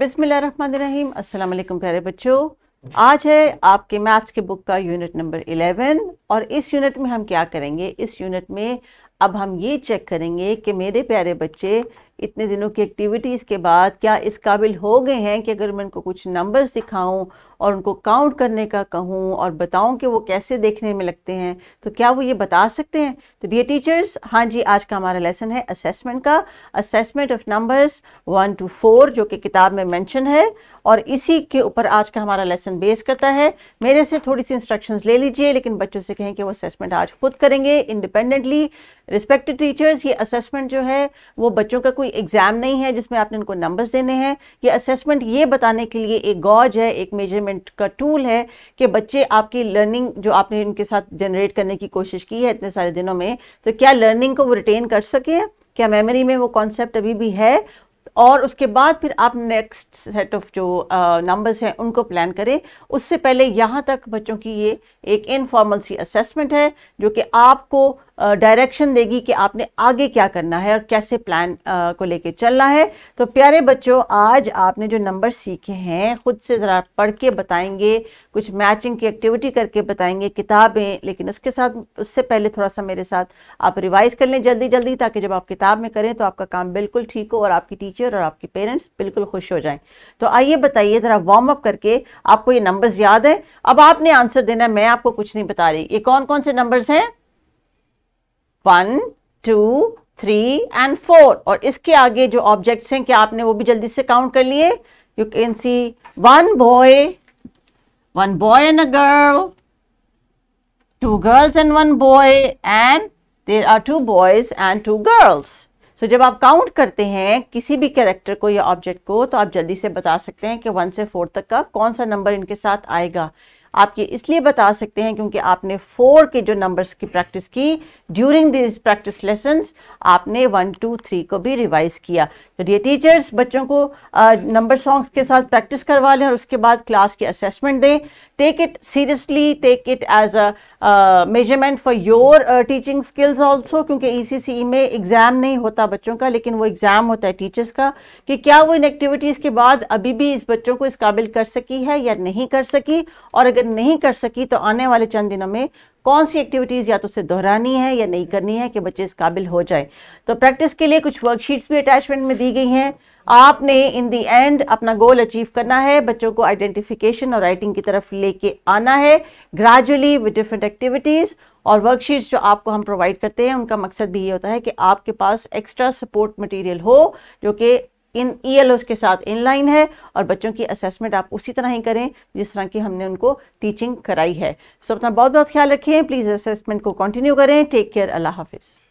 बिसमीम अस्सलाम वालेकुम प्यारे बच्चों आज है आपके मैथ्स के बुक का यूनिट नंबर 11 और इस यूनिट में हम क्या करेंगे इस यूनिट में अब हम ये चेक करेंगे कि मेरे प्यारे बच्चे इतने दिनों की एक्टिविटीज़ के बाद क्या इस काबिल हो गए हैं कि अगर मैं इनको कुछ नंबर्स दिखाऊं और उनको काउंट करने का कहूँ और बताऊँ कि वो कैसे देखने में लगते हैं तो क्या वो ये बता सकते हैं तो डियर टीचर्स हाँ जी आज का हमारा लेसन है असेसमेंट का assessment of numbers one two four जो कि किताब में मैंशन है और इसी के ऊपर आज का हमारा लेसन बेस करता है मेरे से थोड़ी सी इंस्ट्रक्शंस ले लीजिए लेकिन बच्चों से कहें कि वो असेसमेंट आज खुद करेंगे इंडिपेंडेंटली रिस्पेक्टेड टीचर्स ये असेसमेंट जो है वो बच्चों का कोई एग्ज़ाम नहीं है जिसमें आपने उनको नंबर्स देने हैं ये असेसमेंट ये बताने के लिए एक गॉज है एक मेजर मैनेजमेंट का टूल है कि बच्चे आपकी लर्निंग जो आपने उनके साथ जनरेट करने की कोशिश की है इतने सारे दिनों में तो क्या लर्निंग को वो रिटेन कर सके क्या मेमोरी में वो कॉन्सेप्ट अभी भी है और उसके बाद फिर आप नेक्स्ट सेट ऑफ जो नंबर्स हैं उनको प्लान करें उससे पहले यहाँ तक बच्चों की ये एक इनफॉर्मल सी असेसमेंट है जो कि आपको डायरेक्शन देगी कि आपने आगे क्या करना है और कैसे प्लान को लेके चलना है तो प्यारे बच्चों आज आपने जो नंबर सीखे हैं खुद से ज़रा पढ़ के बताएंगे कुछ मैचिंग की एक्टिविटी करके बताएंगे किताबें लेकिन उसके साथ उससे पहले थोड़ा सा मेरे साथ आप रिवाइज कर लें जल्दी जल्दी ताकि जब आप किताब में करें तो आपका काम बिल्कुल ठीक हो और आपकी टीचर और आपके पेरेंट्स बिल्कुल खुश हो जाएँ तो आइए बताइए ज़रा वार्म अप करके आपको ये नंबर्स याद हैं अब आपने आंसर देना है मैं आपको कुछ नहीं बता रही ये कौन कौन से नंबर्स हैं one two three and four और इसके आगे जो ऑब्जेक्ट्स हैं क्या आपने वो भी जल्दी से काउंट कर लिए you can see one boy one boy and a girl two girls and one boy and there are two boys and two girls so जब आप काउंट करते हैं किसी भी कैरेक्टर को या ऑब्जेक्ट को तो आप जल्दी से बता सकते हैं कि वन से फोर तक का कौन सा नंबर इनके साथ आएगा आप ये इसलिए बता सकते हैं क्योंकि आपने फोर के जो नंबर्स की प्रैक्टिस की ड्यूरिंग दिस प्रैक्टिस लेसन आपने वन टू थ्री को भी रिवाइज किया तो तो टीचर्स बच्चों को नंबर सॉन्ग्स के साथ प्रैक्टिस करवा लें और उसके बाद क्लास की असेसमेंट दें take it seriously take it as a measurement for your teaching skills also क्योंकि ई e में एग्ज़ाम नहीं होता बच्चों का लेकिन वो एग्ज़ाम होता है टीचर्स का कि क्या वो इन एक्टिविटीज़ के बाद अभी भी इस बच्चों को इस काबिल कर सकी है या नहीं कर सकी और अगर नहीं कर सकी तो आने वाले चंद दिनों में कौन सी एक्टिविटीज़ या तो उसे दोहरानी है या नहीं करनी है कि बच्चे इस काबिल हो जाए तो प्रैक्टिस के लिए कुछ वर्कशीट्स भी अटैचमेंट में दी गई हैं आपने इन दी एंड अपना गोल अचीव करना है बच्चों को आइडेंटिफिकेशन और राइटिंग की तरफ लेके आना है ग्रेजुअली विद डिफरेंट एक्टिविटीज़ और वर्कशीट्स जो आपको हम प्रोवाइड करते हैं उनका मकसद भी ये होता है कि आपके पास एक्स्ट्रा सपोर्ट मटेरियल हो जो कि इन ईएलओस e के साथ इन लाइन है और बच्चों की असेसमेंट आप उसी तरह ही करें जिस तरह की हमने उनको टीचिंग कराई है सो अपना बहुत बहुत ख्याल रखें प्लीज़ असेसमेंट को कंटिन्यू करें टेक केयर अल्लाह हाफिज़